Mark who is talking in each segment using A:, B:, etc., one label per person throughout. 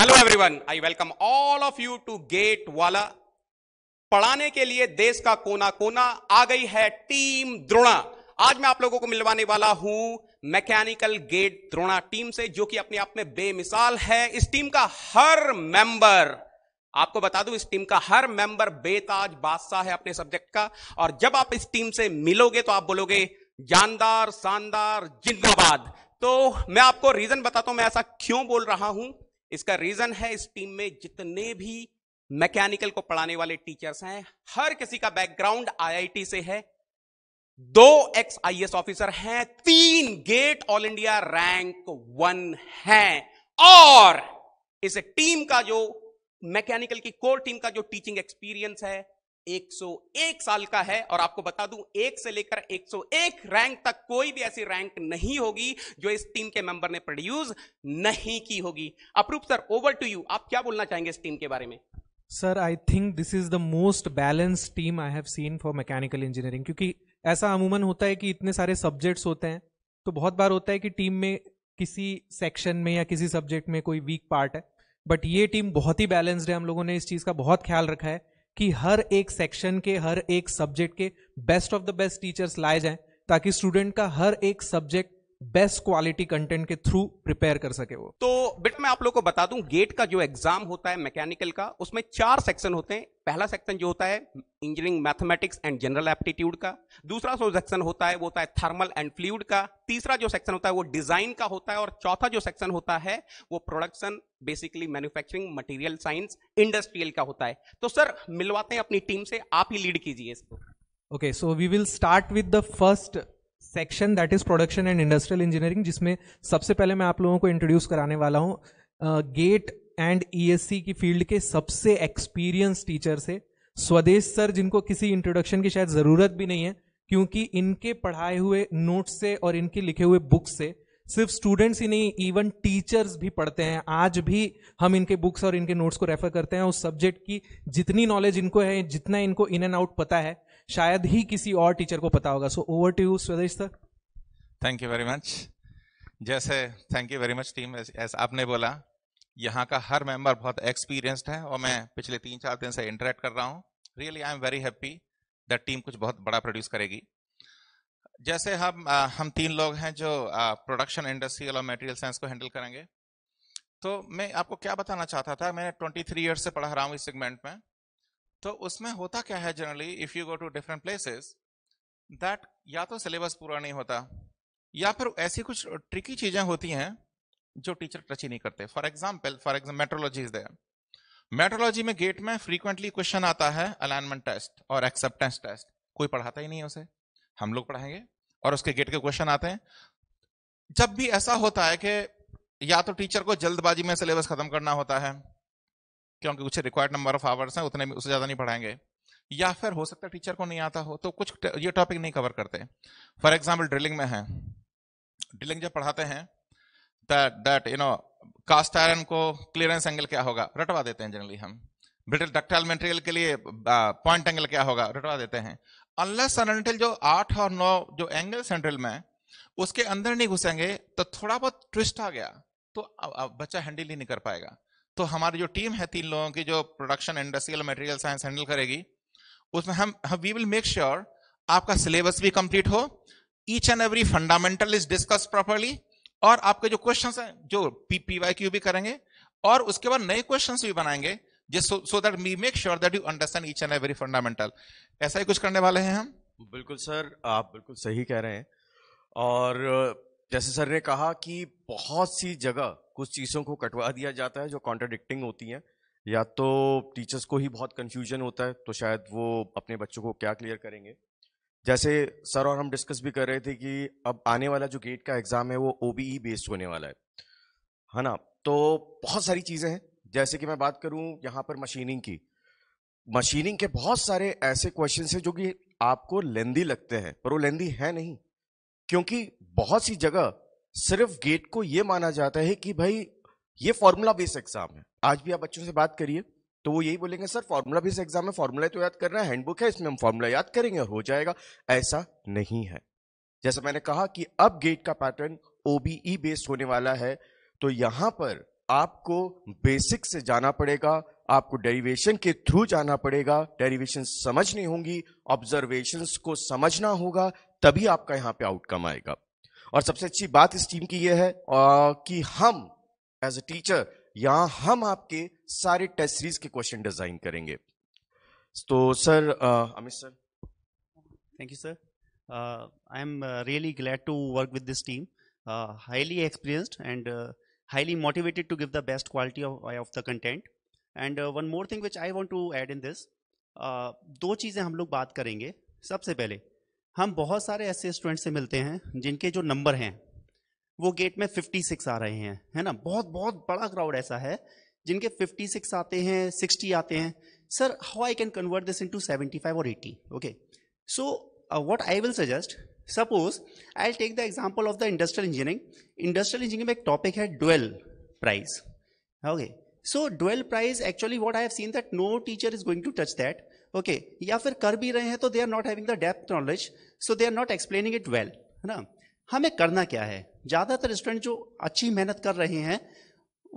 A: Hello everyone I welcome all of you to GATE वाला पढ़ाने के लिए देश का कोना कोना आ गई है टीम द्रोणा आज मैं आप लोगों को मिलवाने वाला हूं मैकेनिकल गेट द्रोणा टीम से जो कि अपने आप में बेमिसाल है इस टीम का हर मेंबर आपको बता दूं इस टीम का हर मेंबर बेताज बादशाह है अपने सब्जेक्ट का और जब आप इस टीम से मिलोगे तो आप बोलोगे जानदार शानदार जिंदाबाद तो मैं आपको रीजन बताता हूं मैं ऐसा क्यों बोल रहा हूं इसका रीजन है इस टीम में जितने भी मैकेनिकल को पढ़ाने वाले टीचर्स हैं हर किसी का बैकग्राउंड आईआईटी से है दो एक्स आईएएस ऑफिसर हैं तीन GATE all India rank one हैं और इस टीम का जो मैकेनिकल की कोर टीम का जो टीचिंग एक्सपीरियंस है 101 साल का है और आपको बता दूं एक से लेकर 101 रैंक तक कोई भी ऐसी रैंक नहीं होगी जो इस टीम के मेंबर ने प्रोड्यूस नहीं की होगी अप्रूप सर ओवर टू यू आप क्या बोलना चाहेंगे इस टीम के बारे में
B: sir I think this is the most balance team I have seen for mechanical engineering क्योंकि ऐसा अमूमन होता है कि इतने सारे सब्जेक्ट्स होते हैं तो बहुत बार होता है कि टीम में किसी सेक्शन में या किसी सब्जेक्ट में कोई वीक पार्ट है बट ये टीम बहुत ही बैलेंस्ड है हम लोगों ने इस चीज़ का बहुत ख्याल रखा है कि हर एक सेक्शन के हर एक सब्जेक्ट के best of the best teachers लाए जाएं ताकि स्टूडेंट का हर एक सब्जेक्ट बेस्ट क्वालिटी कंटेंट के थ्रू प्रिपेयर कर सके वो
A: तो बेटा मैं आप लोगों को बता दूं गेट का जो एग्जाम होता है मैकेनिकल का उसमें चार सेक्शन होते हैं पहला सेक्शन जो होता है engineering mathematics and general aptitude का दूसरा जो सेक्शन होता है वो होता है थर्मल एंड फ्लूड का तीसरा जो सेक्शन होता है वो डिजाइन का होता है और चौथा जो सेक्शन होता है वो production basically manufacturing material science industrial का होता है तो सर मिलवाते हैं अपनी टीम से आप ही लीड कीजिए इसको
B: okay so we will start with the first section that is production and industrial engineering जिसमें सबसे पहले मैं आप लोगों को इंट्रोड्यूस कराने वाला हूँ गेट एंड ईएससी की फील्ड के सबसे एक्सपीरियंस टीचर से स्वदेश सर जिनको किसी इंट्रोडक्शन की शायद ज़रूरत भी नहीं है क्योंकि इनके पढ़ाए हुए नोट्स से और इनके लिखे हुए बुक्स से सिर्फ स्टूडेंट्स ही नहीं इवन टीचर्स भी पढ़ते हैं आज भी हम इनके बुक्स और इनके नोट्स को रेफर करते हैं उस सब्जेक्ट की जितनी नॉलेज इनको है जितना इनको इन एंड आउट पता है शायद ही किसी और टीचर को पता होगा so over to you Swadesh sir
C: thank you very much जैसे thank you very much team आपने बोला यहाँ का हर मेंबर बहुत एक्सपीरियंस्ड है और मैं पिछले तीन चार दिन से इंटरेक्ट कर रहा हूँ really I am very happy that team कुछ बहुत बड़ा प्रोड्यूस करेगी जैसे हम आ, हम तीन लोग हैं जो प्रोडक्शन इंडस्ट्रियल और मटेरियल साइंस को हैंडल करेंगे तो मैं आपको क्या बताना चाहता था मैं 23 थ्री ईयर्स से पढ़ा रहा हूँ इस सेगमेंट में तो उसमें होता क्या है generally if you go to different places that या तो सिलेबस पूरा नहीं होता या फिर ऐसी कुछ ट्रिकी चीजें होती हैं जो टीचर टच ही नहीं करते for example for example metrology is there metrology में गेट में फ्रीक्वेंटली क्वेश्चन आता है अलाइनमेंट टेस्ट और एक्सेप्टेंस टेस्ट कोई पढ़ाता ही नहीं है उसे हम लोग पढ़ाएंगे और उसके गेट के क्वेश्चन आते हैं जब भी ऐसा होता है कि या तो टीचर को जल्दबाजी में सिलेबस खत्म करना होता है क्योंकि कुछ रिक्वायर्ड नंबर ऑफ आवर्स हैं उतने उससे ज़्यादा नहीं पढ़ाएंगे या फिर हो सकता है टीचर को नहीं आता हो तो कुछ ये टॉपिक नहीं कवर करते फॉर एग्जाम्पल ड्रिलिंग में है ड्रिलिंग जब पढ़ाते हैं that that you know cast iron को क्लियरेंस एंगल क्या होगा रटवा देते हैं जनरली हम ब्रिटल डक्टाइल मटेरियल के लिए पॉइंट एंगल क्या होगा रटवा देते हैं अनलेस अनटिल जो आठ और नौ जो एंगल सेंट्रल में उसके अंदर नहीं घुसेंगे तो थोड़ा बहुत ट्विस्ट आ गया तो बच्चा हैंडल ही नहीं कर पाएगा तो हमारी जो टीम है तीन लोगों की जो production industrial material science handle करेगी उसमें हम वी विल मेक श्योर आपका सिलेबस भी कंप्लीट हो each and every fundamental is discuss properly और आपके जो क्वेश्चन हैं जो पी पी वाई क्यू भी करेंगे और उसके बाद नए क्वेश्चन भी बनाएंगे जिस so that we make sure that you understand each and every fundamental ऐसा ही कुछ करने वाले हैं हम
D: बिल्कुल सर आप बिल्कुल सही कह रहे हैं और जैसे सर ने कहा कि बहुत सी जगह कुछ चीज़ों को कटवा दिया जाता है जो कॉन्ट्राडिक्टिंग होती हैं या तो टीचर्स को ही बहुत कन्फ्यूजन होता है तो शायद वो अपने बच्चों को क्या क्लियर करेंगे जैसे सर और हम डिस्कस भी कर रहे थे कि अब आने वाला जो गेट का एग्ज़ाम है वो ओ बी बेस्ड होने वाला है है ना तो बहुत सारी चीज़ें हैं जैसे कि मैं बात करूं यहाँ पर मशीनिंग की मशीनिंग के बहुत सारे ऐसे क्वेश्चन हैं जो कि आपको लेंदी लगते हैं पर वो लेंदी है नहीं क्योंकि बहुत सी जगह सिर्फ गेट को यह माना जाता है कि भाई ये फॉर्मूला बेस्ड एग्जाम है आज भी आप बच्चों से बात करिए तो वो यही बोलेंगे सर फॉर्मूला बेस्ड एग्जाम है फॉर्मूला तो याद करना है हैंडबुक है इसमें हम फॉर्मूला याद करेंगे और हो जाएगा ऐसा नहीं है जैसे मैंने कहा कि अब गेट का पैटर्न ओबीई बेस्ड होने वाला है तो यहां पर आपको बेसिक से जाना पड़ेगा आपको डेरिवेशन के थ्रू जाना पड़ेगा डेरिवेशन समझनी होंगी ऑब्जर्वेशन को समझना होगा तभी आपका यहां पे आउटकम आएगा और सबसे अच्छी बात इस टीम की यह है आ, कि हम एज ए टीचर यहां हम आपके सारे टेस्ट सीरीज के क्वेश्चन डिजाइन करेंगे तो sir Amit sir thank you sir I am really glad to work
E: with this team highly experienced and highly motivated to give the best quality of the content and one more thing which I want to add in this दो चीजें हम लोग बात करेंगे सबसे पहले हम बहुत सारे ऐसे स्टूडेंट से मिलते हैं जिनके जो नंबर हैं वो गेट में 56 आ रहे हैं है ना बहुत बहुत बड़ा क्राउड ऐसा है जिनके 56 आते हैं 60 आते हैं sir how I can convert this into 75 और 80 okay so what I will suggest suppose I take the example of the industrial engineering industrial engineering में एक टॉपिक है dual price okay so dual price actually what I have seen that no teacher is going to touch that okay okay, या फिर कर भी रहे हैं तो they are not having the depth knowledge so they are not explaining it well है ना हमें करना क्या है ज़्यादातर स्टूडेंट जो अच्छी मेहनत कर रहे हैं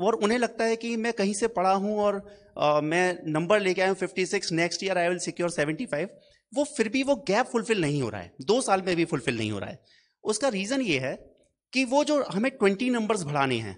E: और उन्हें लगता है कि मैं कहीं से पढ़ा हूँ और आ, मैं नंबर लेके आया हूँ fifty six next year I will secure seventy five वो फिर भी वो गैप फुलफिल नहीं हो रहा है दो साल में भी फुलफिल नहीं हो रहा है उसका रीज़न ये है कि वो जो हमें ट्वेंटी नंबर्स बढ़ाने हैं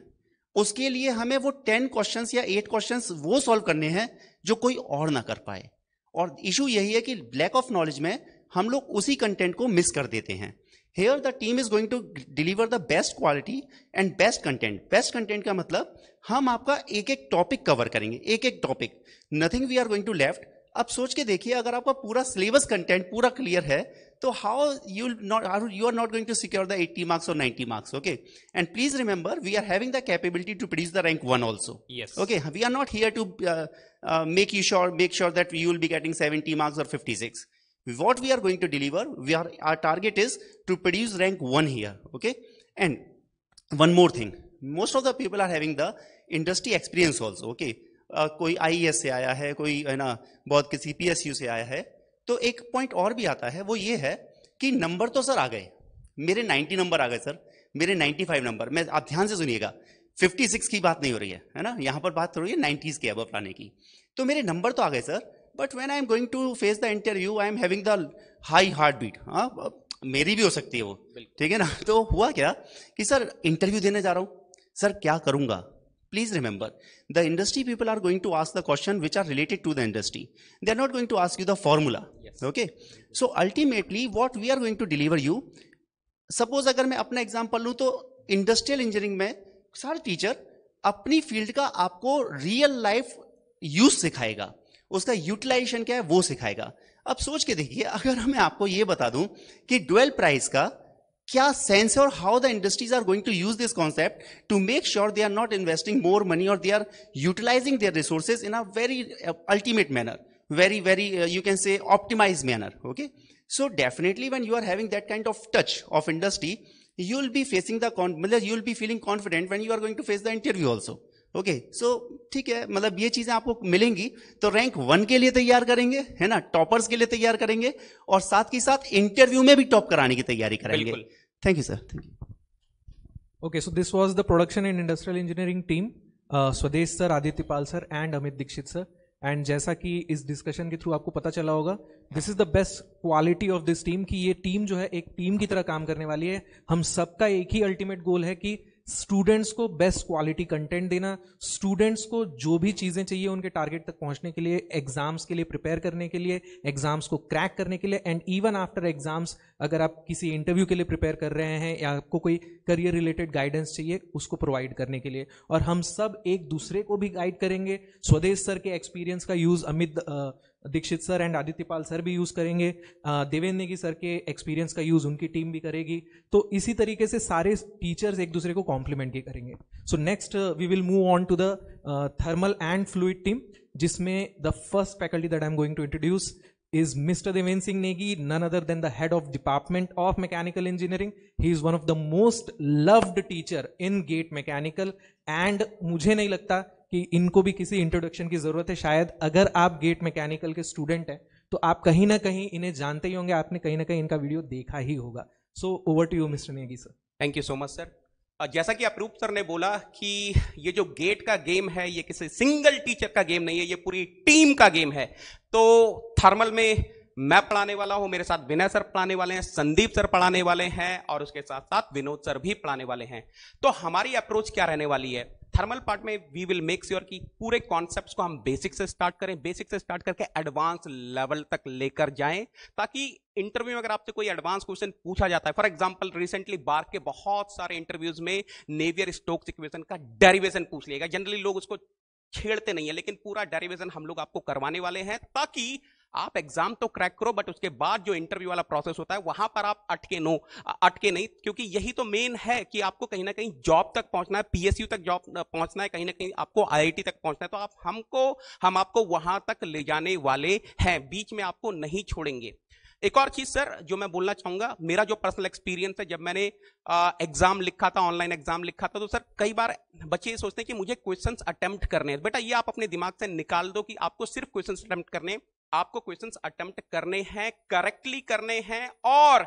E: उसके लिए हमें वो टेन क्वेश्चंस या एट क्वेश्चंस वो सॉल्व करने हैं जो कोई और ना कर पाए और इशू यही है कि लैक ऑफ नॉलेज में हम लोग उसी कंटेंट को मिस कर देते हैं here the team is going to deliver the best quality and best content best content का मतलब हम आपका एक एक टॉपिक कवर करेंगे एक एक topic nothing we are going to left अब सोच के देखिए अगर आपका पूरा सिलेबस कंटेंट पूरा क्लियर है तो how you not you are not going to secure the 80 marks और 90 marks okay and please remember we are having the capability to produce the rank one also okay we are not here to make you sure make sure that you will be getting 70 marks or 56 what we are going to deliver we are our target is to produce rank 1 here okay and one more thing most of the people are having the industry experience also okay uh, koi ies se aaya hai koi hai na bahut kisi psu se aaya hai to ek point aur bhi aata hai wo ye hai ki number to sir aa gaye mere 90 number aa gaye sir मेरे 95 number मैं आप ध्यान से सुनिएगा 56 की बात नहीं हो रही है है ना यहाँ पर बात हो रही है नाइन्टीज के अब लाने की तो मेरे नंबर तो आ गए sir but when I am going to face the interview I am having the high heart beat हाँ मेरी भी हो सकती है वो ठीक है ना तो हुआ क्या कि सर इंटरव्यू देने जा रहा हूँ सर क्या करूँगा please remember the industry people are going to ask the question which are related to the industry they are not going to ask you the formula okay so ultimately what we are going to deliver you suppose अगर मैं अपना example लूँ तो industrial engineering में सारे teacher अपनी field का आपको रियल लाइफ यूज सिखाएगा उसका यूटिलाइजेशन क्या है वो सिखाएगा अब सोच के देखिए अगर मैं आपको ये बता दूं कि डुअल प्राइस का क्या सेंस है और how the industries are going to use this concept to make sure they are not investing more money और they are utilising their resources in a very ultimate manner very very you can say optimise manner okay so definitely when you are having that kind of touch of industry you'll be facing the con मतलब you'll be feeling confident when you are going to face the interview also okay so ठीक है मतलब ये चीजें आपको मिलेंगी तो rank one के लिए तैयार करेंगे है ना टॉपर्स के लिए तैयार करेंगे और साथ ही साथ इंटरव्यू में भी टॉप कराने की तैयारी करेंगे thank you sir thank you
B: okay so this was the production in industrial engineering team Swadesh sir Aditya Pal sir and Amit Dixit sir and जैसा कि इस डिस्कशन के थ्रू आपको पता चला होगा this is the best quality of this team कि ये टीम जो है एक टीम की तरह काम करने वाली है हम सबका एक ही अल्टीमेट गोल है कि स्टूडेंट्स को बेस्ट क्वालिटी कंटेंट देना स्टूडेंट्स को जो भी चीज़ें चाहिए उनके टारगेट तक पहुंचने के लिए एग्जाम्स के लिए प्रिपेयर करने के लिए एग्जाम्स को क्रैक करने के लिए एंड इवन आफ्टर एग्जाम्स अगर आप किसी इंटरव्यू के लिए प्रिपेयर कर रहे हैं या आपको कोई करियर रिलेटेड गाइडेंस चाहिए उसको प्रोवाइड करने के लिए और हम सब एक दूसरे को भी गाइड करेंगे स्वदेश सर के एक्सपीरियंस का use Amit Dixit sir and Aditya Pal sir भी यूज़ करेंगे देवेंद्र नेगी सर के एक्सपीरियंस का यूज़ उनकी टीम भी करेगी तो इसी तरीके से सारे टीचर्स एक दूसरे को कॉम्प्लीमेंट भी करेंगे so next we will move on to the thermal and fluid team जिसमें the first faculty that I am going to introduce is mister Devendra Singh Negi none other than the head of department of mechanical engineering he is one of the most loved teacher in GATE mechanical and मुझे नहीं लगता कि इनको भी किसी introduction की ज़रूरत है शायद अगर आप गेट मैकेनिकल के स्टूडेंट हैं तो आप कहीं ना कहीं इन्हें जानते ही होंगे आपने कहीं ना कहीं इनका वीडियो देखा ही होगा so over to you mister Negi sir
A: thank you so much sir जैसा कि अपरूप सर ने बोला कि ये जो गेट का गेम है ये किसी सिंगल टीचर का गेम नहीं है ये पूरी टीम का गेम है तो थर्मल में मैं पढ़ाने वाला हूं मेरे साथ विनय सर पढ़ाने वाले हैं संदीप सर पढ़ाने वाले हैं और उसके साथ साथ विनोद सर भी पढ़ाने वाले हैं तो हमारी अप्रोच क्या रहने वाली है थर्मल पार्ट में वी विल मेक श्योर कि पूरे कॉन्सेप्ट को हम बेसिक से स्टार्ट करें बेसिक से स्टार्ट करके एडवांस लेवल तक लेकर जाएं ताकि इंटरव्यू में अगर आपसे कोई एडवांस क्वेश्चन पूछा जाता है फॉर एग्जाम्पल रिसेंटली बार के बहुत सारे इंटरव्यूज में नेवियर स्टोक्स इक्वेशन का डेरिवेशन पूछ लिएगा जनरली लोग उसको छेड़ते नहीं है लेकिन पूरा डेरिवेशन हम लोग आपको करवाने वाले हैं ताकि आप एग्जाम तो क्रैक करो बट उसके बाद जो इंटरव्यू वाला प्रोसेस होता है वहां पर आप अटके नो अटके नहीं क्योंकि यही तो मेन है कि आपको कहीं ना कहीं जॉब तक पहुंचना है पीएसयू तक जॉब पहुंचना है कहीं ना कहीं आपको आईआईटी तक पहुंचना है तो आप हमको हम आपको वहां तक ले जाने वाले हैं बीच में आपको नहीं छोड़ेंगे एक और चीज सर जो मैं बोलना चाहूंगा मेरा जो पर्सनल एक्सपीरियंस है जब मैंने एग्जाम लिखा था ऑनलाइन एग्जाम लिखा था तो सर कई बार बच्चे ये सोचते हैं कि मुझे क्वेश्चंस अटेम्प्ट करने हैं बेटा ये आप अपने दिमाग से निकाल दो कि आपको सिर्फ क्वेश्चंस अटेम्प्ट करने आपको क्वेश्चंस अटेम्प्ट करने हैं करेक्टली करने हैं और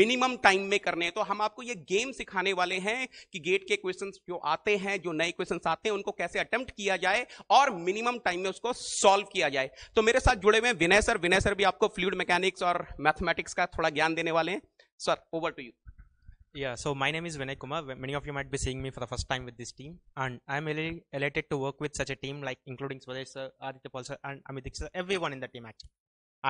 A: मिनिमम टाइम में करने हैं तो हम आपको ये गेम सिखाने वाले हैं कि गेट के क्वेश्चंस जो आते हैं जो नए क्वेश्चंस आते हैं उनको कैसे अटेम्प्ट किया जाए और मिनिमम टाइम में उसको सॉल्व किया जाए तो मेरे साथ जुड़े हुए विनय सर विनय सर भी आपको फ्लूड मैकेनिक्स और मैथमेटिक्स का थोड़ा ज्ञान देने वाले हैं sir over to you
F: Yeah, so my name is Vinay Kumar. Many of you might be seeing me for the first time with this team, and I'm really elated to work with such a team, like including Swadesh sir, Aditya Paul sir, and Amit sir, everyone in the team actually.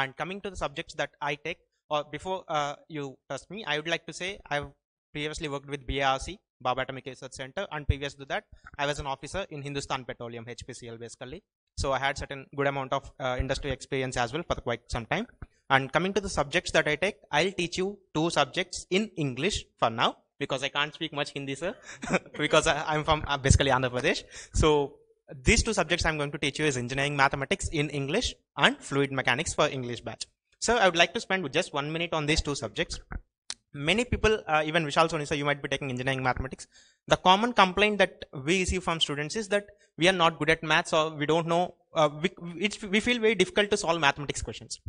F: And coming to the subjects that I take, or before uh, you trust me, I would like to say I've previously worked with BARC, Baba Atomic Research Center, and previous to that, I was an officer in Hindustan Petroleum, HPCL basically. So I had certain good amount of uh, industry experience as well for quite some time. And coming to the subjects that I take, I'll teach you two subjects in English for now because I can't speak much Hindi, sir, because I, am from uh, basically Andhra Pradesh. So these two subjects I'm going to teach you is engineering mathematics in English and fluid mechanics for English batch. So I would like to spend just one minute on these two subjects many people uh, even Vishal Sonisa you might be taking engineering mathematics the common complaint that we receive from students is that we are not good at maths or we don't know uh, we, we feel very difficult to solve mathematics questions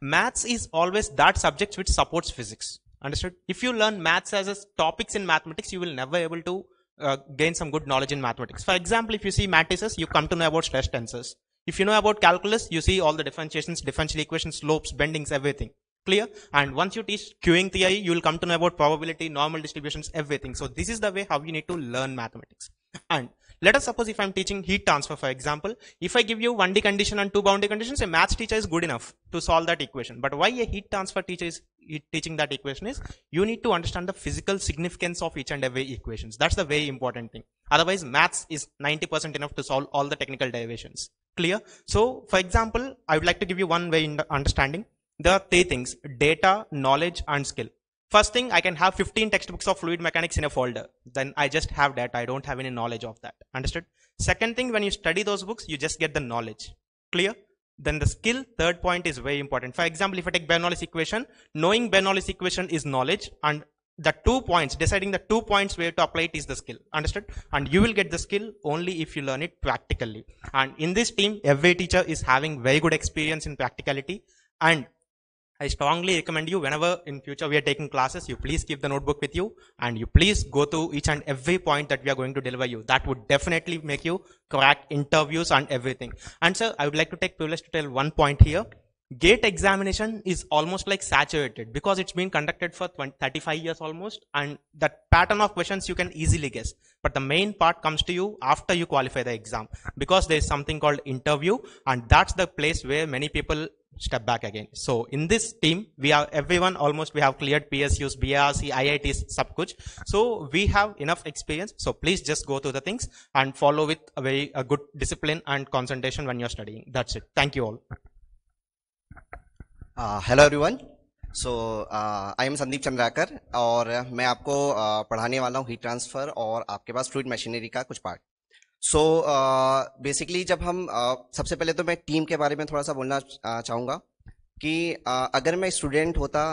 F: maths is always that subject which supports physics understood if you learn maths as a topics in mathematics you will never able to uh, gain some good knowledge in mathematics for example if you see matrices you come to know about stress tensors if you know about calculus you see all the differentiations differential equations slopes bendings everything clear and once you teach queuing theory you will come to know about probability normal distributions everything so this is the way how you need to learn mathematics and let us suppose if i'm teaching heat transfer for example if i give you 1d condition and two boundary conditions a maths teacher is good enough to solve that equation but why a heat transfer teacher is teaching that equation is you need to understand the physical significance of each and every equations that's the very important thing otherwise maths is 90% enough to solve all the technical derivations clear so for example i would like to give you one way in understanding there are three things, data, knowledge, and skill. First thing, I can have 15 textbooks of fluid mechanics in a folder. Then I just have that. I don't have any knowledge of that. Understood? Second thing, when you study those books, you just get the knowledge. Clear? Then the skill, third point is very important. For example, if I take Bernoulli's equation, knowing Bernoulli's equation is knowledge and the two points, deciding the two points where to apply it is the skill. Understood? And you will get the skill only if you learn it practically. And in this team, every teacher is having very good experience in practicality and I strongly recommend you whenever in future we are taking classes, you please keep the notebook with you and you please go through each and every point that we are going to deliver you. That would definitely make you crack interviews and everything. And sir, I would like to take privilege to tell one point here. Gate examination is almost like saturated because it's been conducted for 20, 35 years almost and that pattern of questions you can easily guess. But the main part comes to you after you qualify the exam because there is something called interview and that's the place where many people step back again. So in this team, we have everyone almost we have cleared PSUs, BRC, IITs, sub kuch. So we have enough experience. So please just go through the things and follow with a very a good discipline and concentration when you're studying. That's it. Thank you all.
G: Uh, hello everyone. So I am Sandeep Chandrakar और मैं आपको uh, पढ़ाने वाला हूँ heat transfer और आपके पास fluid machinery का कुछ part so so, basically uh, जब हम uh, सबसे पहले तो मैं टीम के बारे में थोड़ा सा बोलना uh, चाहूँगा कि uh, अगर मैं स्टूडेंट होता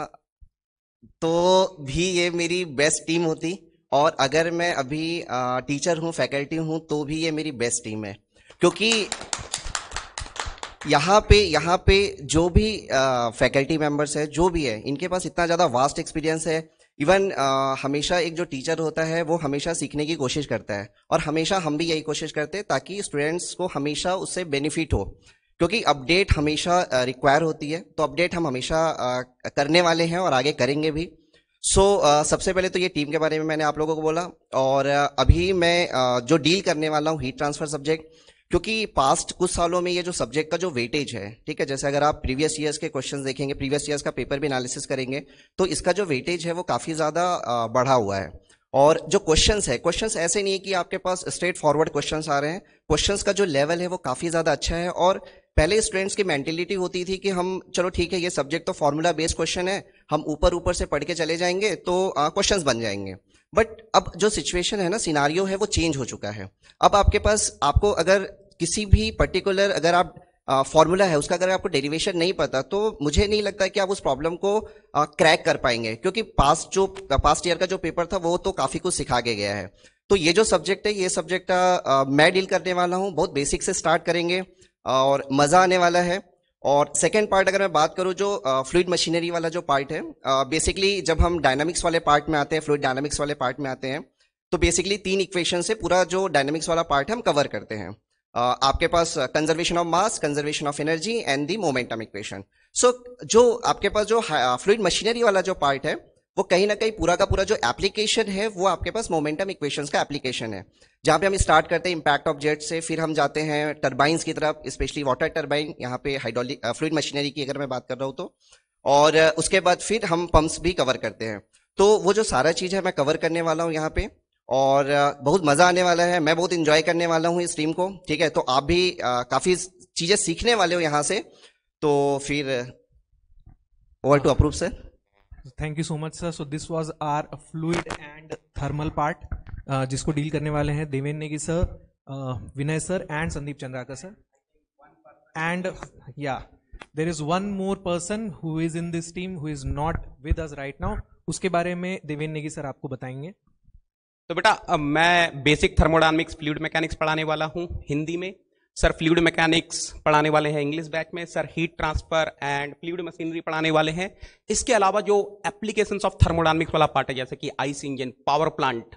G: तो भी ये मेरी बेस्ट टीम होती और अगर मैं अभी टीचर uh, हूँ फैकल्टी हूँ तो भी ये मेरी बेस्ट टीम है क्योंकि यहाँ पे यहाँ पे जो भी फैकल्टी मेंबर्स है जो भी है इनके पास इतना ज़्यादा वास्ट एक्सपीरियंस है इवन uh, हमेशा एक जो टीचर होता है वो हमेशा सीखने की कोशिश करता है और हमेशा हम भी यही कोशिश करते हैं ताकि स्टूडेंट्स को हमेशा उससे बेनिफिट हो क्योंकि अपडेट हमेशा रिक्वायर uh, होती है तो अपडेट हम हमेशा uh, करने वाले हैं और आगे करेंगे भी सो so, सबसे पहले तो ये टीम के बारे में मैंने आप लोगों को बोला और अभी मैं जो डील करने वाला हूँ हीट ट्रांसफ़र सब्जेक्ट क्योंकि पास्ट कुछ सालों में ये जो सब्जेक्ट का जो वेटेज है ठीक है जैसे अगर आप प्रीवियस ईयर्स के क्वेश्चंस देखेंगे प्रीवियस ईयर्स का पेपर भी एनालिसिस करेंगे तो इसका जो वेटेज है वो काफ़ी ज़्यादा बढ़ा हुआ है और जो क्वेश्चंस है क्वेश्चंस ऐसे नहीं है कि आपके पास स्ट्रेट फॉरवर्ड क्वेश्चंस आ रहे हैं क्वेश्चंस का जो लेवल है वो काफ़ी ज़्यादा अच्छा है और पहले स्टूडेंट्स की मेंटेलिटी होती थी कि हम चलो ठीक है ये सब्जेक्ट तो फॉर्मूला बेस्ड क्वेश्चन है हम ऊपर ऊपर से पढ़ के चले जाएंगे तो क्वेश्चन बन जाएंगे बट अब जो सिचुएशन है ना सिनारियो है वो चेंज हो चुका है अब आपके पास आपको अगर किसी भी पर्टिकुलर अगर आप फॉर्मूला है उसका अगर आपको डेरिवेशन नहीं पता तो मुझे नहीं लगता कि आप उस प्रॉब्लम को क्रैक कर पाएंगे क्योंकि पास्ट जो पास्ट ईयर का जो पेपर था वो तो काफ़ी कुछ सिखा के गया है तो ये जो सब्जेक्ट है ये सब्जेक्ट मैं डील करने वाला हूँ बहुत बेसिक से स्टार्ट करेंगे और मज़ा आने वाला है और सेकेंड पार्ट अगर मैं बात करूँ जो फ्लूड मशीनरी वाला जो पार्ट है बेसिकली जब हम डायनामिक्स वाले पार्ट में आते हैं फ्लूड डायनामिक्स वाले पार्ट में आते हैं तो बेसिकली तीन इक्वेशन से पूरा जो डायनामिक्स वाला पार्ट है हम कवर करते हैं uh, आपके पास conservation of mass conservation of energy and the momentum equation so जो आपके पास जो फ्लूड मशीनरी वाला जो पार्ट है वो कहीं ना कहीं पूरा का पूरा जो एप्लीकेशन है वो आपके पास मोमेंटम इक्वेशंस का एप्लीकेशन है जहाँ पे हम स्टार्ट करते हैं इम्पैक्ट ऑफ जेट से फिर हम जाते हैं टर्बाइंस की तरफ स्पेशली वाटर टर्बाइन यहाँ पे हाइड्रोलिक फ्लूड मशीनरी की अगर मैं बात कर रहा हूँ तो और उसके बाद फिर हम पंप्स भी कवर करते हैं तो वो जो सारा चीज़ है मैं कवर करने वाला हूँ यहाँ पे और बहुत मज़ा आने वाला है मैं बहुत इन्जॉय करने वाला हूँ इस टीम को ठीक है तो आप भी काफ़ी चीज़ें सीखने वाले हो यहाँ से तो फिर over to Apurv sir
B: thank you so much sir so this was our fluid and thermal part जिसको डील करने वाले हैं Devendra Negi sir uh, Vinay sir and Sandeep Chandrakar sir and yeah there is one more person who is in this team who is not with us right now उसके बारे में Devendra Negi sir आपको बताएंगे
A: तो बेटा मैं बेसिक थर्मोडायनेमिक्स फ्लूड मैकेनिक्स पढ़ाने वाला हूँ हिंदी में सर फ्लूड मैकेनिक्स पढ़ाने वाले हैं इंग्लिश बैच में sir heat transfer and fluid machinery पढ़ाने वाले हैं इसके अलावा जो एप्लीकेशंस ऑफ थर्मोडाइनमिक्स वाला पार्ट है जैसे कि आइस इंजन पावर प्लांट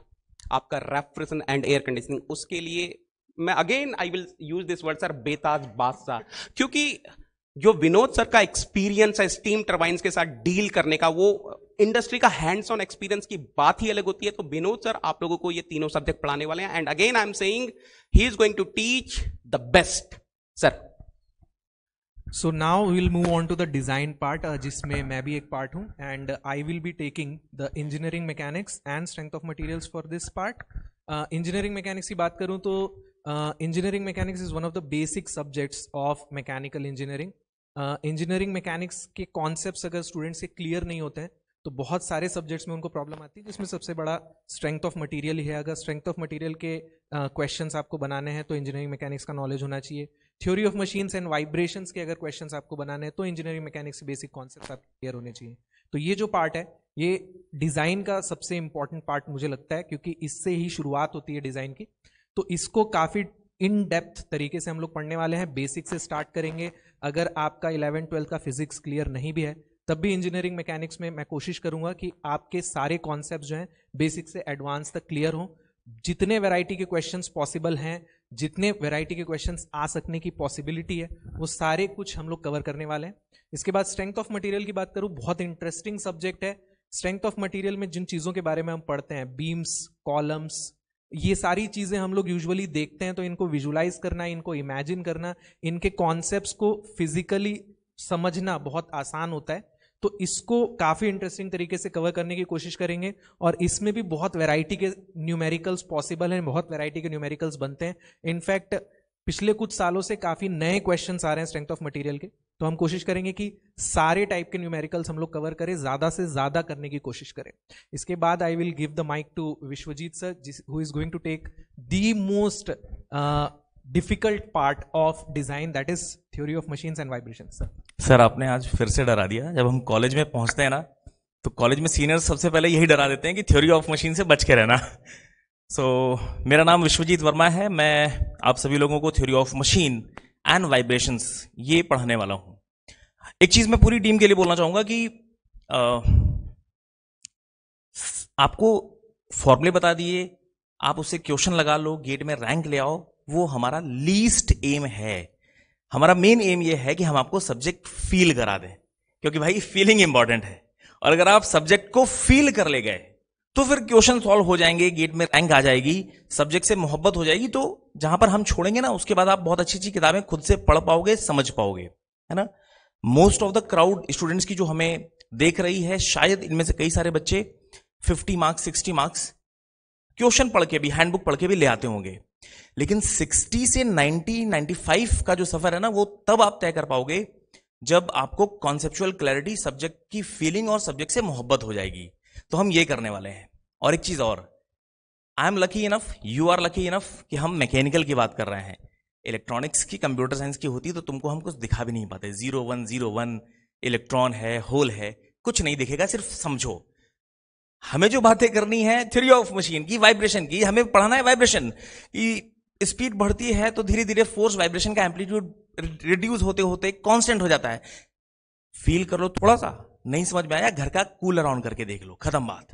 A: आपका रेफ्रिजरेशन एंड एयर कंडीशनिंग उसके लिए मैं again I will use this word sir बेताज बादशाह क्योंकि जो विनोद सर का एक्सपीरियंस है स्टीम टर्बाइंस के साथ डील करने का वो इंडस्ट्री का हैंड्स ऑन एक्सपीरियंस की बात ही अलग होती है तो विनोद सर आप लोगों को ये तीनों सब्जेक्ट पढ़ाने वाले हैं and again I am saying he is going to teach the best sir
B: so now will move on to the design part जिसमें मैं भी एक पार्ट हूं and I will be taking the engineering mechanics and strength of materials for this part engineering mechanics की बात करूं तो engineering mechanics is one of the basic subjects of mechanical engineering engineering mechanics के concept अगर students के clear नहीं होते हैं तो बहुत सारे सब्जेक्ट्स में उनको प्रॉब्लम आती है जिसमें सबसे बड़ा स्ट्रेंथ ऑफ मटेरियल ही है अगर स्ट्रेंथ ऑफ मटेरियल के क्वेश्चंस uh, आपको बनाने हैं तो इंजीनियरिंग मैकेनिक्स का नॉलेज होना चाहिए theory of machines and vibrations के अगर क्वेश्चंस आपको बनाने हैं तो इंजीनियरिंग मैकेनिक्स के बेसिक कॉन्सेप्ट आपके क्लियर होने चाहिए तो ये जो पार्ट है ये डिज़ाइन का सबसे इंपॉर्टेंट पार्ट मुझे लगता है क्योंकि इससे ही शुरुआत होती है डिज़ाइन की तो इसको काफ़ी इन डेप्थ तरीके से हम लोग पढ़ने वाले हैं बेसिक से स्टार्ट करेंगे अगर आपका इलेवन ट्वेल्थ का फिजिक्स क्लियर नहीं भी है तब भी इंजीनियरिंग मैकेनिक्स में मैं कोशिश करूंगा कि आपके सारे कॉन्सेप्ट जो हैं बेसिक से एडवांस तक क्लियर हों जितने वैरायटी के क्वेश्चंस पॉसिबल हैं जितने वैरायटी के क्वेश्चंस आ सकने की पॉसिबिलिटी है वो सारे कुछ हम लोग कवर करने वाले हैं इसके बाद स्ट्रेंथ ऑफ मटेरियल की बात करूँ बहुत इंटरेस्टिंग सब्जेक्ट है स्ट्रेंथ ऑफ मटेरियल में जिन चीज़ों के बारे में हम पढ़ते हैं बीम्स कॉलम्स ये सारी चीज़ें हम लोग यूजुअली देखते हैं तो इनको विजुलाइज करना इनको इमेजिन करना इनके कॉन्सेप्ट को फिजिकली समझना बहुत आसान होता है तो इसको काफ़ी इंटरेस्टिंग तरीके से कवर करने की कोशिश करेंगे और इसमें भी बहुत वैरायटी के न्यूमेरिकल्स पॉसिबल हैं बहुत वैरायटी के न्यूमेरिकल्स बनते हैं इनफैक्ट पिछले कुछ सालों से काफ़ी नए क्वेश्चन आ रहे हैं स्ट्रेंथ ऑफ मटेरियल के तो हम कोशिश करेंगे कि सारे टाइप के न्यूमेरिकल्स हम लोग कवर करें ज़्यादा से ज़्यादा करने की कोशिश करें इसके बाद I will give the mic to Vishwajeet sir who is going to take the most difficult part of design that is theory of machine and vibration sir
H: sir आपने आज फिर से डरा दिया जब हम कॉलेज में पहुंचते हैं ना तो कॉलेज में सीनियर सबसे पहले यही डरा देते हैं कि थ्योरी ऑफ मशीन से बच के रहना सो so, मेरा नाम विश्वजीत वर्मा है मैं आप सभी लोगों को theory of machine and vibrations ये पढ़ाने वाला हूँ एक चीज़ मैं पूरी टीम के लिए बोलना चाहूँगा कि आ, आपको फॉर्मूले बता दिए आप उसे क्वेश्चन लगा लो गेट में रैंक ले आओ वो हमारा लीस्ट एम है हमारा मेन एम ये है कि हम आपको सब्जेक्ट फील करा दें क्योंकि भाई फीलिंग इंपॉर्टेंट है और अगर आप सब्जेक्ट को फील कर ले गए तो फिर क्वेश्चन सॉल्व हो जाएंगे गेट में रैंक आ जाएगी सब्जेक्ट से मोहब्बत हो जाएगी तो जहां पर हम छोड़ेंगे ना उसके बाद आप बहुत अच्छी अच्छी किताबें खुद से पढ़ पाओगे समझ पाओगे है ना most of the crowd students की जो हमें देख रही है शायद इनमें से कई सारे बच्चे fifty marks sixty marks question पढ़ के भी हैंडबुक पढ़ के भी ले आते होंगे लेकिन 60 से 90 95 का जो सफर है ना वो तब आप तय कर पाओगे जब आपको कॉन्सेप्चुअल क्लैरिटी सब्जेक्ट की फीलिंग और सब्जेक्ट से मोहब्बत हो जाएगी तो हम ये करने वाले हैं और एक चीज और I am lucky enough you are lucky enough कि हम मैकेनिकल की बात कर रहे हैं इलेक्ट्रॉनिक्स की कंप्यूटर साइंस की होती तो तुमको हम कुछ दिखा भी नहीं पाते zero one zero one electron है होल है कुछ नहीं दिखेगा सिर्फ समझो हमें जो बातें करनी है थ्री ऑफ मशीन की वाइब्रेशन की हमें पढ़ना है वाइब्रेशन की स्पीड बढ़ती है तो धीरे धीरे फोर्स वाइब्रेशन का एम्पलीट्यूड रिड्यूस होते होते कांस्टेंट हो जाता है फील कर लो थोड़ा सा नहीं समझ में आया घर का कूलर ऑन करके देख लो खत्म बात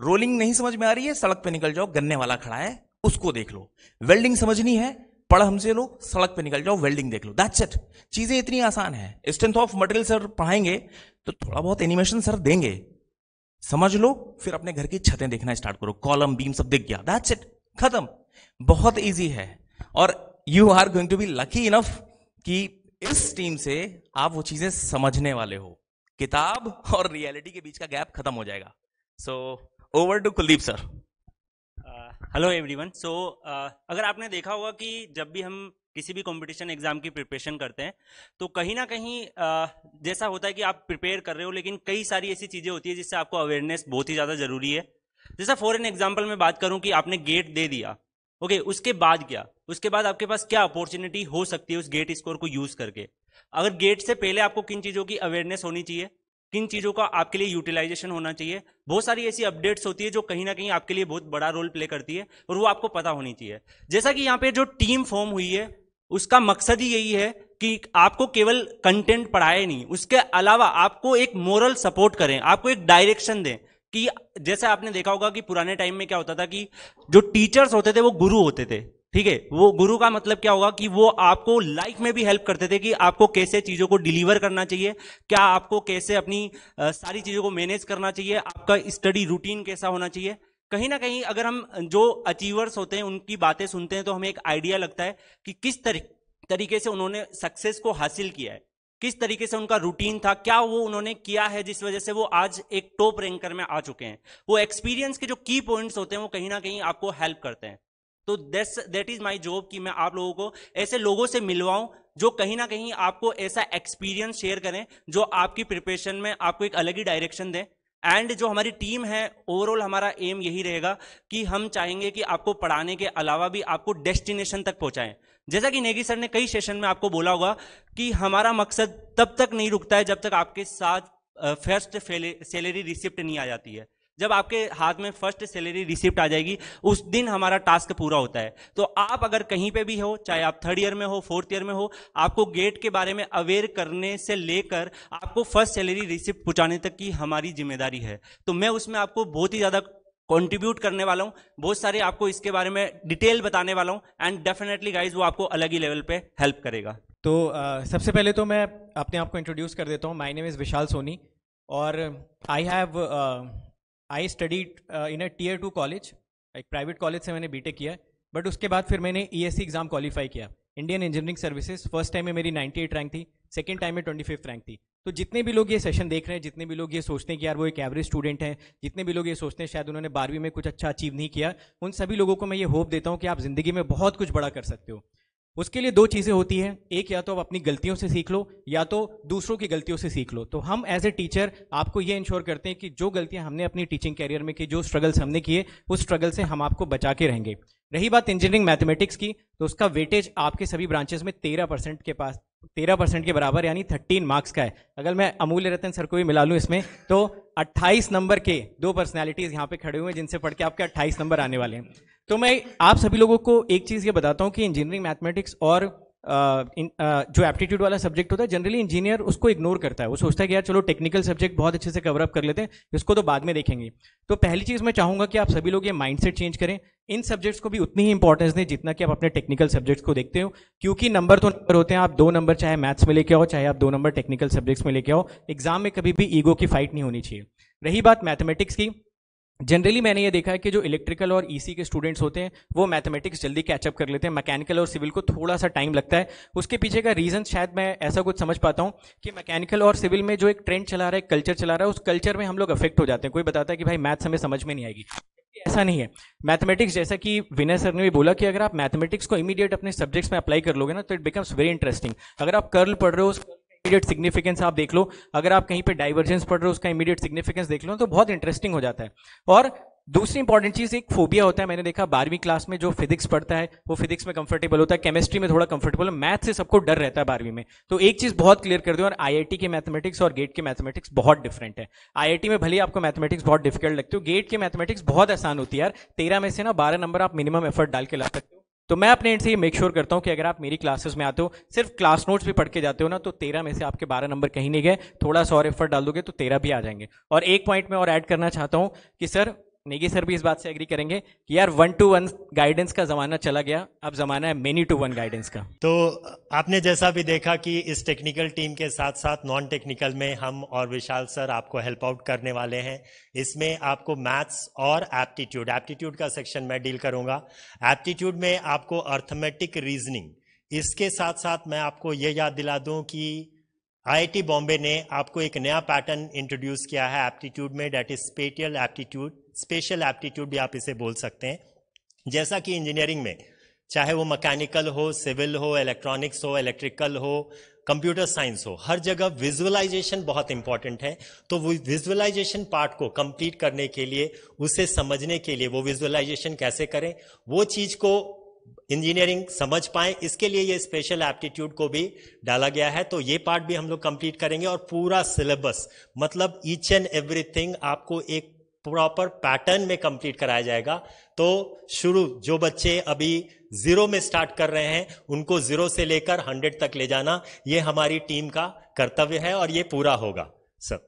H: रोलिंग नहीं समझ में आ रही है सड़क पे निकल जाओ गन्ने वाला खड़ा है उसको देख लो वेल्डिंग समझनी है पढ़ हमसे लो सड़क पे निकल जाओ वेल्डिंग देख लो दैट्स इट चीजें इतनी आसान है स्ट्रेंथ ऑफ मटेरियल सर पढ़ाएंगे तो थोड़ा बहुत एनिमेशन सर देंगे समझ लो फिर अपने घर की छतें देखना स्टार्ट करो कॉलम बीम सब दिख गया दैट्स इट खत्म बहुत इजी है और you are going to be lucky enough कि इस टीम से आप वो चीजें समझने वाले हो किताब और रियलिटी के बीच का गैप खत्म हो जाएगा so over to Kuldeep sir
I: hello everyone so अगर आपने देखा होगा कि जब भी हम किसी भी कंपटीशन एग्जाम की प्रिपरेशन करते हैं तो कहीं ना कहीं जैसा होता है कि आप प्रिपेयर कर रहे हो लेकिन कई सारी ऐसी चीज़ें होती है जिससे आपको अवेयरनेस बहुत ही ज़्यादा ज़रूरी है जैसा फॉर एन एग्जाम्पल मैं बात करूँ कि आपने गेट दे दिया ओके उसके बाद क्या उसके बाद आपके पास क्या अपॉर्चुनिटी हो सकती है उस गेट स्कोर को यूज़ करके अगर गेट से पहले आपको किन चीज़ों की अवेयरनेस होनी चाहिए किन चीज़ों का आपके लिए यूटिलाइजेशन होना चाहिए बहुत सारी ऐसी अपडेट्स होती है जो कहीं ना कहीं आपके लिए बहुत बड़ा रोल प्ले करती है और वो आपको पता होनी चाहिए जैसा कि यहाँ पे जो टीम फॉर्म हुई है उसका मकसद ही यही है कि आपको केवल कंटेंट पढ़ाए नहीं उसके अलावा आपको एक मोरल सपोर्ट करें आपको एक डायरेक्शन दें कि जैसे आपने देखा होगा कि पुराने टाइम में क्या होता था कि जो टीचर्स होते थे वो गुरु होते थे ठीक है वो गुरु का मतलब क्या होगा कि वो आपको लाइफ में भी हेल्प करते थे कि आपको कैसे चीज़ों को डिलीवर करना चाहिए क्या आपको कैसे अपनी आ, सारी चीज़ों को मैनेज करना चाहिए आपका स्टडी रूटीन कैसा होना चाहिए कहीं ना कहीं अगर हम जो अचीवर्स होते हैं उनकी बातें सुनते हैं तो हमें एक आइडिया लगता है कि किस तरीके से उन्होंने सक्सेस को हासिल किया है किस तरीके से उनका रूटीन था क्या वो उन्होंने किया है जिस वजह से वो आज एक टॉप रैंकर में आ चुके हैं वो एक्सपीरियंस के जो की पॉइंट्स होते हैं वो कहीं ना कहीं आपको हेल्प करते हैं तो that's that is my job कि मैं आप लोगों को ऐसे लोगों से मिलवाऊं जो कहीं ना कहीं आपको ऐसा एक्सपीरियंस शेयर करें जो आपकी प्रिपरेशन में आपको एक अलग ही डायरेक्शन दें एंड जो हमारी टीम है ओवरऑल हमारा एम यही रहेगा कि हम चाहेंगे कि आपको पढ़ाने के अलावा भी आपको डेस्टिनेशन तक पहुंचाएं जैसा कि नेगी सर ने कई सेशन में आपको बोला होगा कि हमारा मकसद तब तक नहीं रुकता है जब तक आपके साथ फर्स्ट सैलरी रिसिप्ट नहीं आ जाती है जब आपके हाथ में फर्स्ट सैलरी रिसिप्ट आ जाएगी उस दिन हमारा टास्क पूरा होता है तो आप अगर कहीं पे भी हो चाहे आप थर्ड ईयर में हो फोर्थ ईयर में हो आपको गेट के बारे में अवेयर करने से लेकर आपको फर्स्ट सैलरी रिसिप्ट पहुंचाने तक की हमारी जिम्मेदारी है तो मैं उसमें आपको बहुत ही ज़्यादा कंट्रीब्यूट करने वाला हूँ बहुत सारे आपको इसके बारे में डिटेल बताने वाला हूँ एंड डेफिनेटली गाइज वो आपको अलग ही लेवल पे हेल्प करेगा
J: तो आ, सबसे पहले तो मैं अपने आप को इंट्रोड्यूस कर देता हूँ my name is Vishal Soni और I have I study in a tier two college एक प्राइवेट कॉलेज से मैंने बीटेक किया बट उसके बाद फिर मैंने ई एस एग्ज़ाम क्वालिफाई किया Indian Engineering Services first time में मेरी 98 रैंक थी सेकंड टाइम में 25 रैंक थी तो जितने भी लोग ये सेशन देख रहे हैं जितने भी लोग ये सोचते हैं कि यार वो एक एवरेज स्टूडेंट हैं जितने भी लोग ये सोचते हैं शायद उन्होंने बारहवीं में कुछ अच्छा अचीव नहीं किया उन सभी लोगों को मैं ये होप देता हूँ कि आप ज़िंदगी में बहुत कुछ बड़ा कर सकते हो उसके लिए दो चीज़ें होती हैं एक या तो आप अपनी गलतियों से सीख लो या तो दूसरों की गलतियों से सीख लो तो हम एज ए टीचर आपको ये इंश्योर करते हैं कि जो गलतियां हमने अपनी टीचिंग कैरियर में की जो स्ट्रगल्स हमने किए उस स्ट्रगल से हम आपको बचा के रहेंगे रही बात इंजीनियरिंग मैथमेटिक्स की तो उसका वेटेज आपके सभी ब्रांचेस में तेरह परसेंट के पास तेरह परसेंट के बराबर यानी थर्टीन मार्क्स का है अगर मैं अमूल्य रतन सर को भी मिला लूँ इसमें तो अट्ठाईस नंबर के दो पर्सनैलिटीज़ यहाँ पे खड़े हुए हैं जिनसे पढ़ के आपके अट्ठाईस नंबर आने वाले हैं तो मैं आप सभी लोगों को एक चीज़ ये बताता हूँ कि इंजीनियरिंग मैथमेटिक्स और आ, इन, आ, जो एप्टीट्यूड वाला सब्जेक्ट होता है जनरली इंजीनियर उसको इग्नोर करता है वो सोचता है कि यार चलो टेक्निकल सब्जेक्ट बहुत अच्छे से कवर अप कर लेते हैं इसको तो बाद में देखेंगे तो पहली चीज़ मैं चाहूँगा कि आप सभी लोग ये माइंड चेंज करें इन सब्जेक्ट्स को भी उतनी ही इंपॉर्टेंस दें जितना कि आप अपने टेक्निकल सब्जेक्ट्स को देखते हो क्योंकि नंबर तो नंबर होते हैं आप दो नंबर चाहे मैथ्स में लेके आओ चाहे आप दो नंबर टेक्निकल सब्जेक्ट्स में लेके आओ एग्जाम में कभी भी ईगो की फाइट नहीं होनी चाहिए रही बात मैथमेटिक्स की जनरली मैंने ये देखा है कि जो इलेक्ट्रिकल और ईसी e के स्टूडेंट्स होते हैं वो मैथमेटिक्स जल्दी कैचअप कर लेते हैं मैकेनिकल और सिविल को थोड़ा सा टाइम लगता है उसके पीछे का रीज़न शायद मैं ऐसा कुछ समझ पाता हूँ कि मैकेनिकल और सिविल में जो एक ट्रेंड चला रहा है कल्चर चला रहा है उस कल्चर में हम लोग अफेक्ट हो जाते हैं कोई बताता है कि भाई मैथ्स हमें समझ में नहीं आएगी ऐसा नहीं है मैथमेटिक्स जैसा कि विनय सर ने भी बोला कि अगर आप मैथमेटिक्स को इमीडिएट अपने सब्जेक्ट्स में अप्लाई कर लोगे ना तो इट बिकम्स वेरी इंटरेस्टिंग अगर आप कर्ल पढ़ रहे हो उस इमीडिएट सिग्निफिकेंस आप देख लो अगर आप कहीं पे डाइवर्जेंस पढ़ रहे हो उसका इमीडिएट सिग्निफिकेंस देख लो तो बहुत इंटरेस्टिंग हो जाता है और दूसरी इंपॉर्टेंट चीज एक फोबिया होता है मैंने देखा बारहवीं क्लास में जो फिजिक्स पढ़ता है वो फिजिक्स में कंफर्टेबल होता है केमिस्ट्री में थोड़ा कंफर्टेबल है मैथ से सबको डर रहता है बारहवीं में तो एक चीज बहुत क्लियर कर दो और आईआईटी के मैथमेटिक्स और गेट के मैथमेटिक्स बहुत डिफरेंट है आईआईटी में भले आपको मैथमेटिक्स बहुत डिफिकल्ट लगती हो गेट के मैथमेटिक्स बहुत आसान होती है यार तेरह में से ना बारह नंबर आप मिनिमम एफर्ट डाल के ला सकते हो तो मैं अपने एंड से ये मेक श्योर करता हूँ कि अगर आप मेरी क्लासेस में आते हो सिर्फ क्लास नोट्स भी पढ़ के जाते हो ना तो तेरह में से आपके बारह नंबर कहीं नहीं गए थोड़ा सा और एफर्ट डाल दोगे तो तेरह भी आ जाएंगे और एक पॉइंट में और ऐड करना चाहता हूँ कि सर नेगी सर भी इस बात से एग्री करेंगे कि यार वन टू वन गाइडेंस का ज़माना चला गया अब ज़माना है मेनी टू वन गाइडेंस का
K: तो आपने जैसा भी देखा कि इस टेक्निकल टीम के साथ साथ नॉन टेक्निकल में हम और विशाल सर आपको हेल्प आउट करने वाले हैं इसमें आपको मैथ्स और एप्टीट्यूड एप्टीट्यूड का सेक्शन मैं डील करूंगा एप्टीट्यूड में आपको अर्थमेटिक रीजनिंग इसके साथ साथ मैं आपको ये याद दिला दूं कि आईआईटी बॉम्बे ने आपको एक नया पैटर्न इंट्रोड्यूस किया है एप्टीट्यूड में that is spatial aptitude special aptitude भी आप इसे बोल सकते हैं जैसा कि इंजीनियरिंग में चाहे वो मैकेनिकल हो सिविल हो इलेक्ट्रॉनिक्स हो इलेक्ट्रिकल हो कंप्यूटर साइंस हो हर जगह विजुअलाइजेशन बहुत इंपॉर्टेंट है तो वो विजुअलाइजेशन पार्ट को कंप्लीट करने के लिए उसे समझने के लिए वो विजुअलाइजेशन कैसे करें वो चीज को इंजीनियरिंग समझ पाए इसके लिए ये स्पेशल एप्टीट्यूड को भी डाला गया है तो ये पार्ट भी हम लोग कंप्लीट करेंगे और पूरा सिलेबस मतलब ईच एंड एवरीथिंग आपको एक प्रॉपर पैटर्न में कंप्लीट कराया जाएगा तो शुरू जो बच्चे अभी जीरो में स्टार्ट कर रहे हैं उनको जीरो से लेकर हंड्रेड तक ले जाना ये हमारी टीम का कर्तव्य है और ये पूरा होगा sir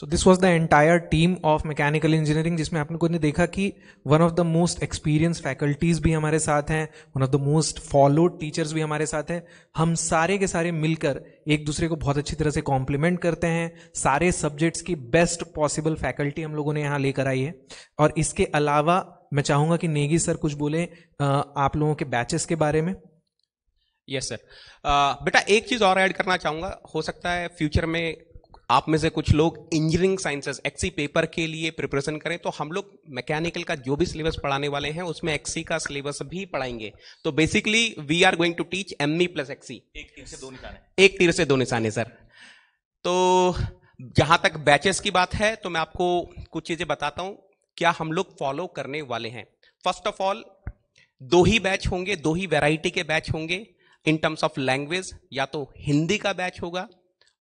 B: so this was the entire team of mechanical engineering जिसमें आपने को ने देखा कि one of the most experience faculties भी हमारे साथ हैं one of the most followed teachers भी हमारे साथ हैं हम सारे के सारे मिलकर एक दूसरे को बहुत अच्छी तरह से कॉम्प्लीमेंट करते हैं सारे सब्जेक्ट्स की बेस्ट पॉसिबल फैकल्टी हम लोगों ने यहाँ लेकर आई है और इसके अलावा मैं चाहूँगा कि नेगी सर कुछ बोले आप लोगों के बैचेस के बारे में
A: यस सर बेटा एक चीज़ और ऐड करना चाहूँगा हो सकता है फ्यूचर में आप में से कुछ लोग इंजीनियरिंग साइंसेस एक्सी पेपर के लिए प्रिपरेशन करें तो हम लोग मैकेनिकल का जो भी सिलेबस पढ़ाने वाले हैं उसमें एक्सी का सिलेबस भी पढ़ाएंगे तो basically we are going to teach M E plus एक्सी एक तीर से दो निशाने सर तो जहां तक बैचेस की बात है तो मैं आपको कुछ चीजें बताता हूं क्या हम लोग फॉलो करने वाले हैं फर्स्ट ऑफ ऑल दो ही बैच होंगे दो ही वैरायटी के बैच होंगे इन टर्म्स ऑफ लैंग्वेज या तो हिंदी का बैच होगा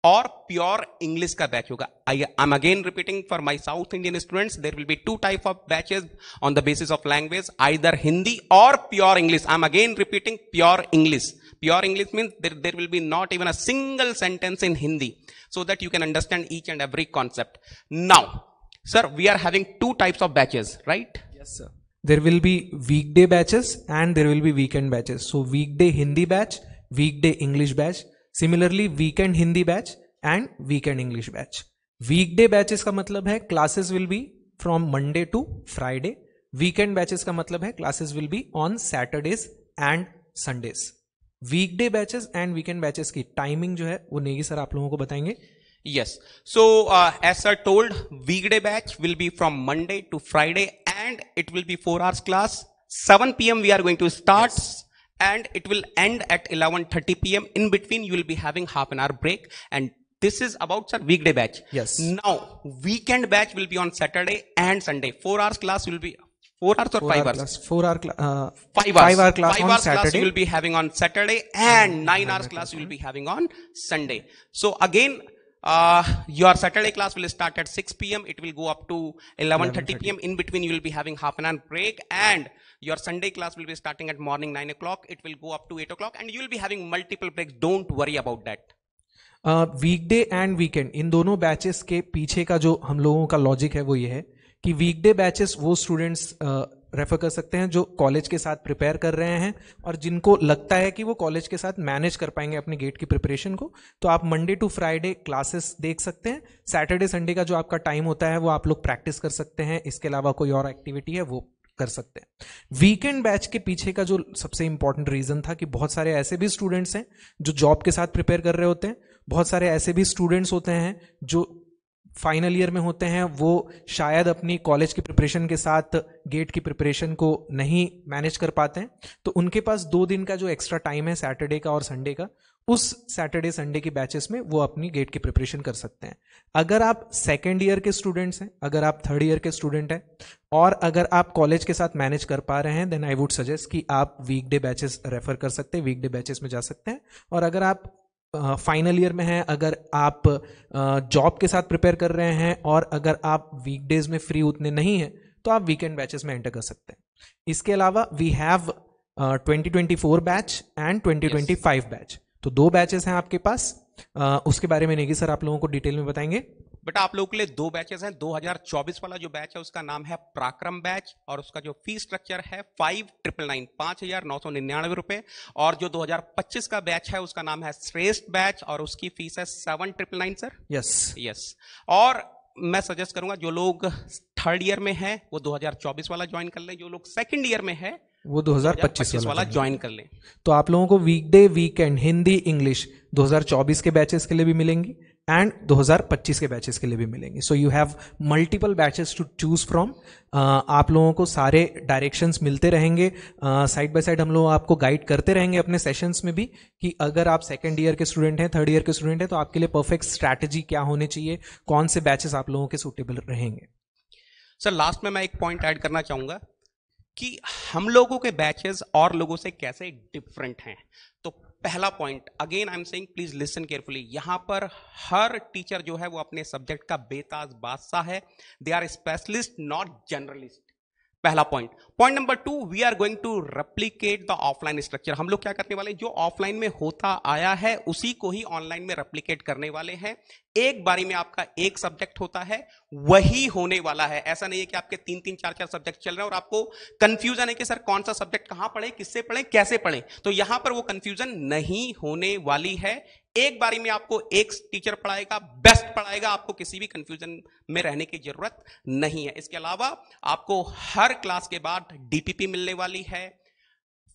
A: or pure English ka batch hoga. I am again repeating for my South Indian students, there will be two type of batches on the basis of language, either Hindi or pure English. I am again repeating pure English. Pure English means there, there will be not even a single sentence in Hindi so that you can understand each and every concept. Now, sir, we are having two types of batches, right? Yes, sir.
B: There will be weekday batches and there will be weekend batches. So weekday Hindi batch, weekday English batch similarly weekend Hindi batch and weekend English batch weekday batches का मतलब है classes will be from Monday to Friday weekend batches का मतलब है classes will be on Saturdays and Sundays weekday batches and weekend batches की timing जो है वो नेगी सर आप लोगों को बताएंगे
A: yes so uh, as told told weekday batch will be from monday to friday and it will be 4 hours class 7 pm we are going to start and it will end at 11.30 p.m. In between, you will be having half an hour break and this is about sir weekday batch. Yes. Now weekend batch will be on Saturday and Sunday. Four hours class will be four hours or four five hour hours.
B: Class. Four hour class. uh, five hours. Five hour class five on hours Saturday. Class you will
A: be having on Saturday and mm-hmm. nine hours class you will be having on Sunday. So again, uh, your Saturday class will start at 6 p.m. It will go up to 11:30 p.m. In between, you will be having half an hour break and Your Sunday class will be starting at morning 9 o'clock. It will go up to 8 o'clock and you will be having multiple breaks. Don't worry about that.
B: Weekday and weekend इन दोनों batches के पीछे का जो हम लोगों का logic है वो ये है कि वीकडे बैचेस वो स्टूडेंट्स रेफर uh, कर सकते हैं जो कॉलेज के साथ प्रिपेयर कर रहे हैं और जिनको लगता है कि वो कॉलेज के साथ मैनेज कर पाएंगे अपने गेट की प्रिपरेशन को तो आप मंडे टू फ्राइडे क्लासेस देख सकते हैं सैटरडे संडे का जो आपका टाइम होता है वो आप लोग प्रैक्टिस कर सकते हैं इसके अलावा कोई और एक्टिविटी है वो कर सकते हैं वीकेंड बैच के पीछे का जो सबसे इंपॉर्टेंट रीज़न था कि बहुत सारे ऐसे भी स्टूडेंट्स हैं जो जॉब के साथ प्रिपेयर कर रहे होते हैं बहुत सारे ऐसे भी स्टूडेंट्स होते हैं जो फाइनल ईयर में होते हैं वो शायद अपनी कॉलेज की प्रिपरेशन के साथ गेट की प्रिपरेशन को नहीं मैनेज कर पाते हैं तो उनके पास दो दिन का जो एक्स्ट्रा टाइम है सैटरडे का और संडे का उस सैटरडे संडे की बैचेस में वो अपनी गेट की प्रिपरेशन कर सकते हैं अगर आप सेकेंड ईयर के स्टूडेंट्स हैं अगर आप थर्ड ईयर के स्टूडेंट हैं और अगर आप कॉलेज के साथ मैनेज कर पा रहे हैं देन आई वुड सजेस्ट कि आप वीकडे बैचेस रेफर कर सकते हैं वीकडे बैचेस में जा सकते हैं और अगर आप फाइनल ईयर में हैं अगर आप जॉब के साथ प्रिपेयर कर रहे हैं और अगर आप वीकडेज में फ्री उतने नहीं हैं तो आप वीकेंड बैचेस में एंटर कर सकते हैं इसके अलावा we have twenty twenty four batch and twenty twenty five batch तो दो बैचेस हैं आपके पास उसके बारे में नेगी सर आप लोगों को डिटेल में बताएंगे
A: बेटा आप लोगों के लिए दो बैचेस हैं 2024 वाला जो बैच है उसका नाम है प्राक्रम बैच और उसका जो फी स्ट्रक्चर है फाइव ट्रिपल नाइन पांच हजार नौ सौ निन्यानवे रुपए और जो 2025 का बैच है उसका नाम है श्रेष्ठ बैच और उसकी फीस है seven triple nine sir yes yes और मैं सजेस्ट करूंगा जो लोग थर्ड ईयर में है वो दो वाला ज्वाइन कर लें जो लोग सेकंड ईयर में है
B: वो 2025 वाला
A: ज्वाइन कर लें
B: तो आप लोगों को वीकडे वीकेंड हिंदी इंग्लिश 2024 के बैचेस के लिए भी मिलेंगी एंड 2025 के बैचेस के लिए भी मिलेंगे so you have multiple batches to choose from आप लोगों को सारे डायरेक्शंस मिलते रहेंगे साइड बाय साइड हम लोग आपको गाइड करते रहेंगे अपने सेशंस में भी कि अगर आप सेकेंड ईयर के स्टूडेंट हैं थर्ड ईयर के स्टूडेंट हैं तो आपके लिए परफेक्ट स्ट्रैटेजी क्या होनी चाहिए कौन से बैचेस आप लोगों के सुटेबल रहेंगे
A: सर लास्ट में मैं एक पॉइंट ऐड करना चाहूँगा कि हम लोगों के बैचेस और लोगों से कैसे डिफरेंट हैं पहला point again I am saying please listen carefully यहां पर हर टीचर जो है वो अपने सब्जेक्ट का बेताज बादशाह है they are specialist not journalist पहला point point number two we are going to replicate the offline structure हम लोग क्या करने वाले जो ऑफलाइन में होता आया है उसी को ही ऑनलाइन में रेप्लीकेट करने वाले हैं एक बारी में आपका एक सब्जेक्ट होता है वही होने वाला है ऐसा नहीं है कि आपके तीन तीन चार चार सब्जेक्ट चल रहे हैं और आपको कंफ्यूजन है कि सर कौन सा सब्जेक्ट कहां पढ़े किससे पढ़े कैसे पढ़े तो यहां पर वो कंफ्यूजन नहीं होने वाली है एक बारी में आपको एक टीचर पढ़ाएगा बेस्ट पढ़ाएगा आपको किसी भी कंफ्यूजन में रहने की जरूरत नहीं है इसके अलावा आपको हर क्लास के बाद डीपीपी मिलने वाली है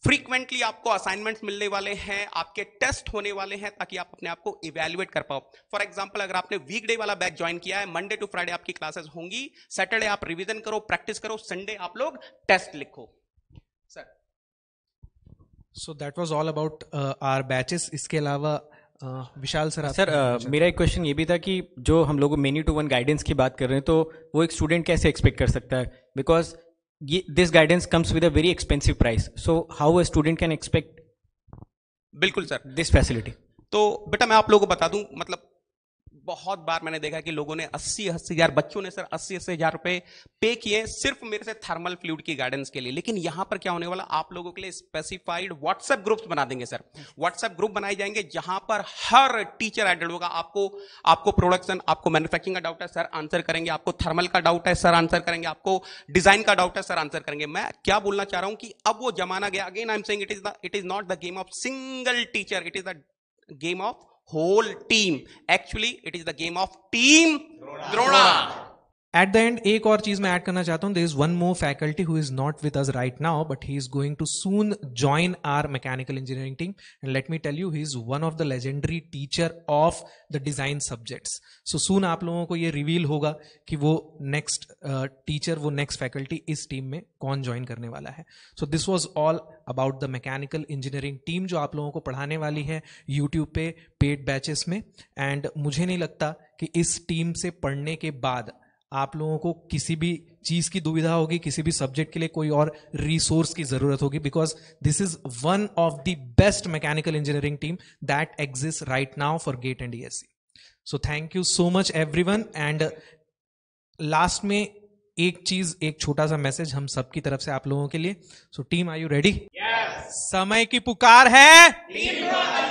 A: फ्रीक्वेंटली आपको असाइनमेंट्स मिलने वाले हैं आपके टेस्ट होने वाले हैं ताकि आप अपने आप को इवेल्युएट कर पाओ फॉर एग्जाम्पल अगर आपने वीकडे वाला बैच ज्वाइन किया है मंडे टू फ्राइडे आपकी क्लासेस होंगी सैटरडे आप रिविजन करो प्रैक्टिस करो संडे आप लोग टेस्ट लिखो sir
B: so that was all about our batches इसके अलावा विशाल सर सर मेरा एक क्वेश्चन ये भी था कि जो हम लोग मेनी टू वन
J: गाइडेंस की बात कर रहे हैं तो वो एक स्टूडेंट कैसे एक्सपेक्ट कर सकता है बिकॉज ये this guidance comes with a very expensive price so how a student can expect बिल्कुल सर दिस फैसिलिटी
A: तो बेटा मैं आप लोगों को बता दूं मतलब बहुत बार मैंने देखा कि लोगों ने अस्सी अस्सी हजार बच्चों ने सर अस्सी अस्सी हजार रुपए पे किए सिर्फ मेरे से थर्मल फ्लूड की गाइडेंस के लिए लेकिन यहां पर क्या होने वाला आप लोगों के लिए स्पेसिफाइड व्हाट्सएप ग्रुप्स बना देंगे सर व्हाट्सएप ग्रुप बनाए जाएंगे जहां पर हर टीचर एडेड होगा आपको आपको प्रोडक्शन आपको मैन्युफैक्चरिंग का डाउट है सर आंसर करेंगे आपको थर्मल का डाउट है सर आंसर करेंगे आपको डिजाइन का डाउट है सर आंसर करेंगे मैं क्या बोलना चाह रहा हूं कि अब वो जमाना गया again I am saying it is the it is not the game of single teacher it is the game of whole team. Actually, it is the game of team Drona.
B: At the end एक और चीज मैं add करना चाहता हूँ there is one more faculty who is not with us right now but he is going to soon join our mechanical engineering team and let me tell you he is one of the legendary teacher of the design subjects so soon आप लोगों को ये reveal होगा कि वो next teacher uh, वो next faculty इस team में कौन ज्वाइन करने वाला है so this was all about the mechanical engineering team जो आप लोगों को पढ़ाने वाली है यूट्यूब पे पेड बैचेस में एंड मुझे नहीं लगता कि इस टीम से पढ़ने के बाद आप लोगों को किसी भी चीज की दुविधा होगी किसी भी सब्जेक्ट के लिए कोई और रिसोर्स की जरूरत होगी because this is one of the best mechanical engineering team that exist right now for GATE and ESC so thank you so much one and last में एक चीज एक छोटा सा मैसेज हम सबकी तरफ से आप लोगों के लिए so team are you ready समय की पुकार
K: है